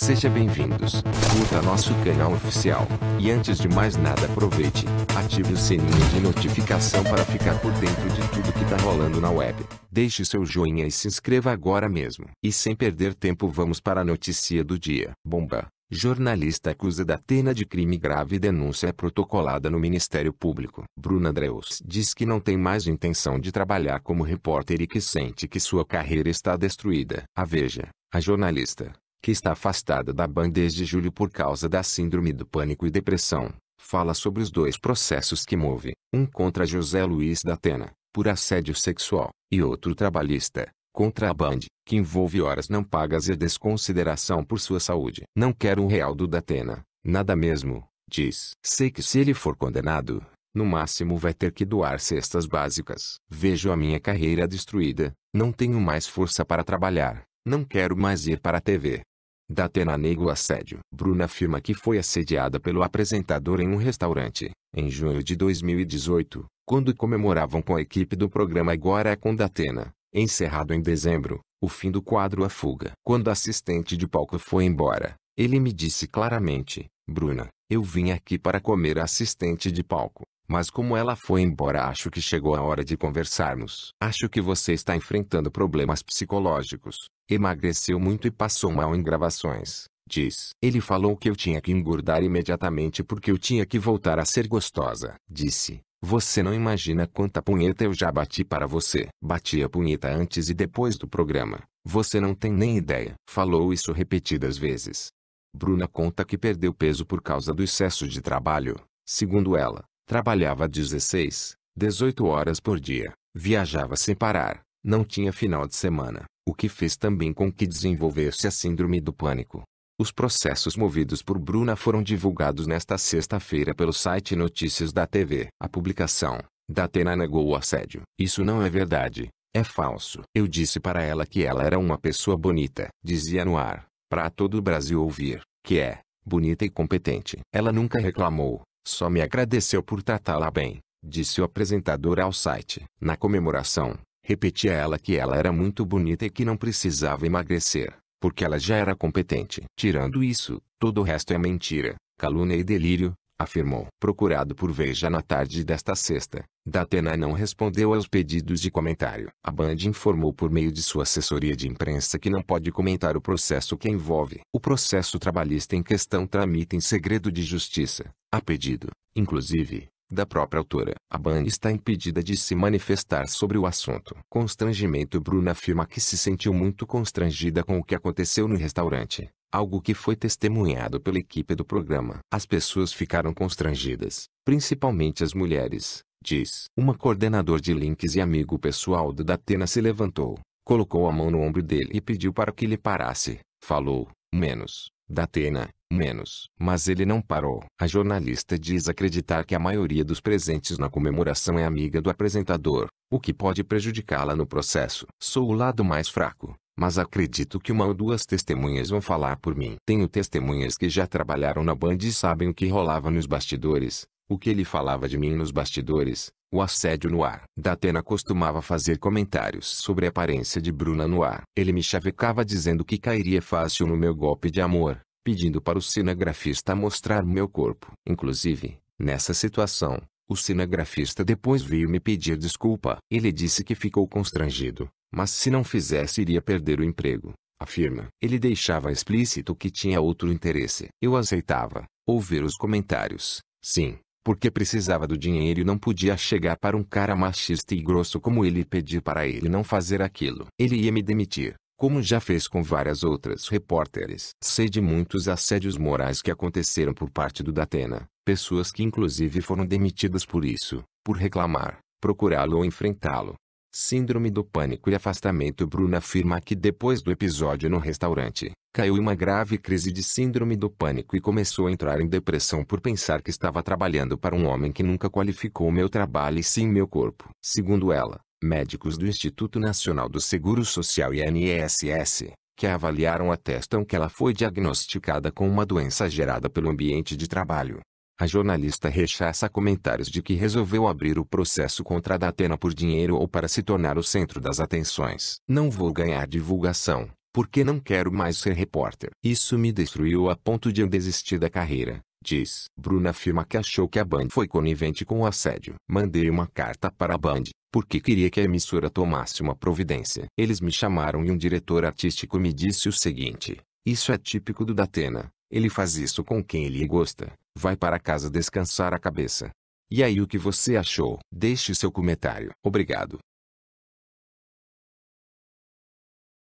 Seja bem-vindos, curta nosso canal oficial, e antes de mais nada aproveite, ative o sininho de notificação para ficar por dentro de tudo que tá rolando na web. Deixe seu joinha e se inscreva agora mesmo. E sem perder tempo vamos para a notícia do dia. Bomba! Jornalista acusa Datena de crime grave e denúncia é protocolada no Ministério Público. Bruna Dreus diz que não tem mais intenção de trabalhar como repórter e que sente que sua carreira está destruída. A Veja, a jornalista, que está afastada da BAN desde julho por causa da síndrome do pânico e depressão, fala sobre os dois processos que move, um contra José Luiz da Atena, por assédio sexual, e outro trabalhista, contra a Band, que envolve horas não pagas e a desconsideração por sua saúde. Não quero um real do Datena, nada mesmo, diz. Sei que se ele for condenado, no máximo vai ter que doar cestas básicas. Vejo a minha carreira destruída, não tenho mais força para trabalhar, não quero mais ir para a TV, Datena nega o assédio. Bruna afirma que foi assediada pelo apresentador em um restaurante, em junho de 2018, quando comemoravam com a equipe do programa Agora é com Datena, encerrado em dezembro, o fim do quadro A Fuga. Quando a assistente de palco foi embora, ele me disse claramente, Bruna, eu vim aqui para comer a assistente de palco. Mas como ela foi embora acho que chegou a hora de conversarmos. Acho que você está enfrentando problemas psicológicos. Emagreceu muito e passou mal em gravações. Diz. Ele falou que eu tinha que engordar imediatamente porque eu tinha que voltar a ser gostosa. Disse. Você não imagina quanta punheta eu já bati para você. Bati a punheta antes e depois do programa. Você não tem nem ideia. Falou isso repetidas vezes. Bruna conta que perdeu peso por causa do excesso de trabalho. Segundo ela, Trabalhava 16, 18 horas por dia, viajava sem parar, não tinha final de semana, o que fez também com que desenvolvesse a síndrome do pânico. Os processos movidos por Bruna foram divulgados nesta sexta-feira pelo site Notícias da TV. A publicação, da Atena negou o assédio. Isso não é verdade, é falso. Eu disse para ela que ela era uma pessoa bonita, dizia no ar, para todo o Brasil ouvir, que é bonita e competente. Ela nunca reclamou, só me agradeceu por tratá-la bem, disse o apresentador ao site. Na comemoração, repetia ela que ela era muito bonita e que não precisava emagrecer, porque ela já era competente. Tirando isso, todo o resto é mentira, calúnia e delírio, afirmou. Procurado por Veja na tarde desta sexta, Datena não respondeu aos pedidos de comentário. A Band informou por meio de sua assessoria de imprensa que não pode comentar o processo que envolve. O processo trabalhista em questão tramita em segredo de justiça, a pedido, inclusive, da própria autora. A Band está impedida de se manifestar sobre o assunto. Constrangimento Bruna afirma que se sentiu muito constrangida com o que aconteceu no restaurante algo que foi testemunhado pela equipe do programa. As pessoas ficaram constrangidas, principalmente as mulheres, diz. Uma coordenador de links e amigo pessoal do Datena se levantou, colocou a mão no ombro dele e pediu para que ele parasse. Falou, menos, Datena, menos. Mas ele não parou. A jornalista diz acreditar que a maioria dos presentes na comemoração é amiga do apresentador, o que pode prejudicá-la no processo. Sou o lado mais fraco mas acredito que uma ou duas testemunhas vão falar por mim. Tenho testemunhas que já trabalharam na Band e sabem o que rolava nos bastidores, o que ele falava de mim nos bastidores, o assédio no ar. Datena costumava fazer comentários sobre a aparência de Bruna no ar. Ele me chavecava dizendo que cairia fácil no meu golpe de amor, pedindo para o cinegrafista mostrar meu corpo. Inclusive, nessa situação, o cinegrafista depois veio me pedir desculpa. Ele disse que ficou constrangido, mas se não fizesse iria perder o emprego, afirma. Ele deixava explícito que tinha outro interesse. Eu aceitava, ouvir os comentários, sim, porque precisava do dinheiro e não podia chegar para um cara machista e grosso como ele e pedir para ele não fazer aquilo. Ele ia me demitir, como já fez com várias outras repórteres. Sei de muitos assédios morais que aconteceram por parte do Datena, pessoas que inclusive foram demitidas por isso, por reclamar, procurá-lo ou enfrentá-lo. Síndrome do pânico e afastamento Bruna afirma que depois do episódio no restaurante, caiu em uma grave crise de síndrome do pânico e começou a entrar em depressão por pensar que estava trabalhando para um homem que nunca qualificou meu trabalho e sim meu corpo. Segundo ela, médicos do Instituto Nacional do Seguro Social e NESS, que a avaliaram atestam que ela foi diagnosticada com uma doença gerada pelo ambiente de trabalho. A jornalista rechaça comentários de que resolveu abrir o processo contra a Datena por dinheiro ou para se tornar o centro das atenções. Não vou ganhar divulgação, porque não quero mais ser repórter. Isso me destruiu a ponto de eu desistir da carreira diz. Bruna afirma que achou que a Band foi conivente com o assédio. Mandei uma carta para a Band, porque queria que a emissora tomasse uma providência. Eles me chamaram e um diretor artístico me disse o seguinte: Isso é típico do Datena. Ele faz isso com quem ele gosta. Vai para casa descansar a cabeça. E aí o que você achou? Deixe seu comentário. Obrigado.